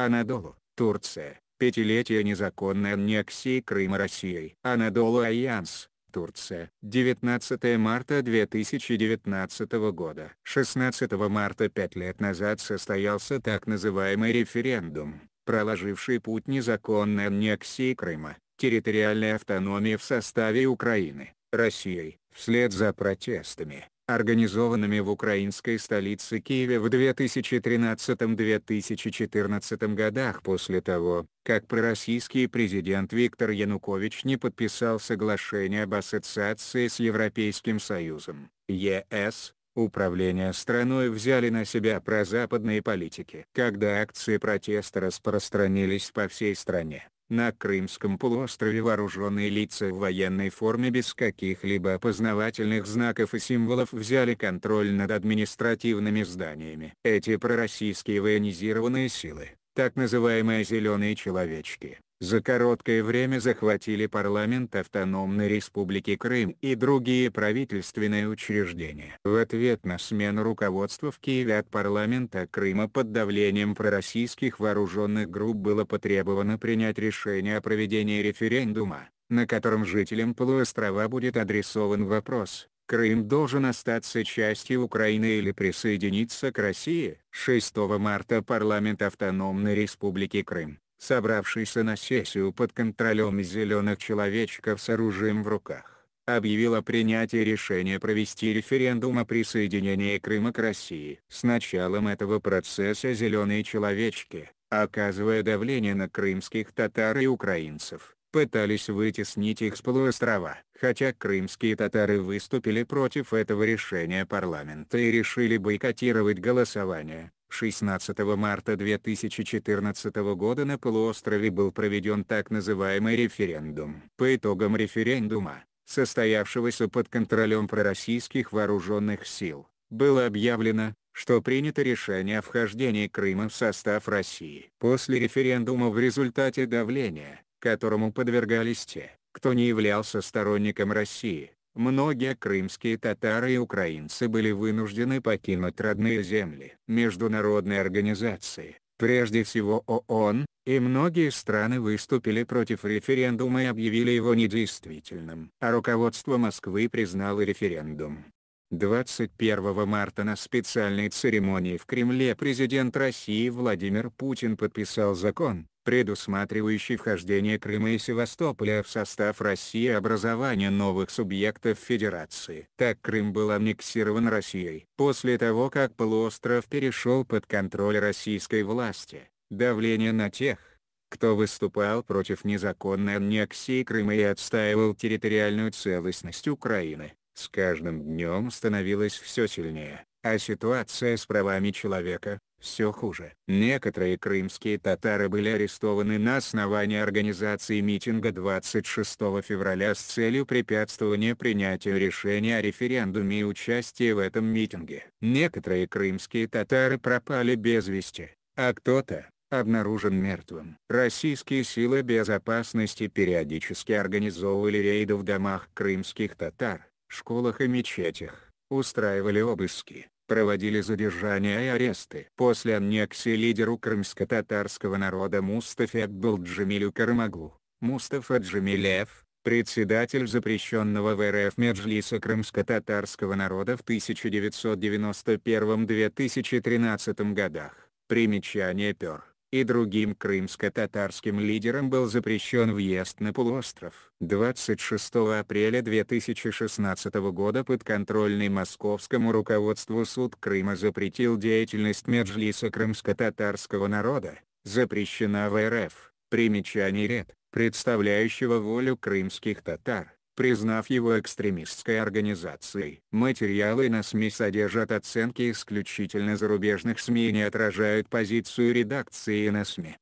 Анадолу, Турция, пятилетие незаконной аннексии Крыма Россией. Анадолу Альянс, Турция, 19 марта 2019 года. 16 марта пять лет назад состоялся так называемый референдум, проложивший путь незаконной аннексии Крыма, территориальной автономии в составе Украины, Россией, вслед за протестами организованными в украинской столице Киеве в 2013-2014 годах после того, как пророссийский президент Виктор Янукович не подписал соглашение об ассоциации с Европейским Союзом, ЕС, управление страной взяли на себя прозападные политики. Когда акции протеста распространились по всей стране, на Крымском полуострове вооруженные лица в военной форме без каких-либо опознавательных знаков и символов взяли контроль над административными зданиями. Эти пророссийские военизированные силы, так называемые «зеленые человечки», за короткое время захватили парламент Автономной Республики Крым и другие правительственные учреждения. В ответ на смену руководства в Киеве от парламента Крыма под давлением пророссийских вооруженных групп было потребовано принять решение о проведении референдума, на котором жителям полуострова будет адресован вопрос, Крым должен остаться частью Украины или присоединиться к России. 6 марта парламент Автономной Республики Крым собравшийся на сессию под контролем зеленых человечков с оружием в руках, объявила о принятии решения провести референдум о присоединении Крыма к России. С началом этого процесса зеленые человечки, оказывая давление на крымских татар и украинцев, пытались вытеснить их с полуострова, хотя крымские татары выступили против этого решения парламента и решили бойкотировать голосование. 16 марта 2014 года на полуострове был проведен так называемый референдум. По итогам референдума, состоявшегося под контролем пророссийских вооруженных сил, было объявлено, что принято решение о вхождении Крыма в состав России. После референдума в результате давления, которому подвергались те, кто не являлся сторонником России. Многие крымские татары и украинцы были вынуждены покинуть родные земли. Международные организации, прежде всего ООН, и многие страны выступили против референдума и объявили его недействительным. А руководство Москвы признало референдум 21 марта на специальной церемонии в Кремле президент России Владимир Путин подписал закон, предусматривающий вхождение Крыма и Севастополя в состав России и образование новых субъектов Федерации. Так Крым был аннексирован Россией. После того как полуостров перешел под контроль российской власти, давление на тех, кто выступал против незаконной аннексии Крыма и отстаивал территориальную целостность Украины, с каждым днем становилось все сильнее, а ситуация с правами человека – все хуже. Некоторые крымские татары были арестованы на основании организации митинга 26 февраля с целью препятствования принятию решения о референдуме и участия в этом митинге. Некоторые крымские татары пропали без вести, а кто-то, обнаружен мертвым. Российские силы безопасности периодически организовывали рейды в домах крымских татар, школах и мечетях, устраивали обыски, проводили задержания и аресты. После аннексии лидеру крымско-татарского народа Мустафе Акбалджамилю Кармаглу, Мустафа Джамилев, председатель запрещенного в РФ Меджлиса крымско-татарского народа в 1991-2013 годах. Примечание Пер и другим крымско-татарским лидерам был запрещен въезд на полуостров. 26 апреля 2016 года подконтрольный московскому руководству суд Крыма запретил деятельность Меджлиса крымско-татарского народа, запрещена в РФ, примечание ред, представляющего волю крымских татар признав его экстремистской организацией. Материалы на СМИ содержат оценки исключительно зарубежных СМИ и не отражают позицию редакции на СМИ.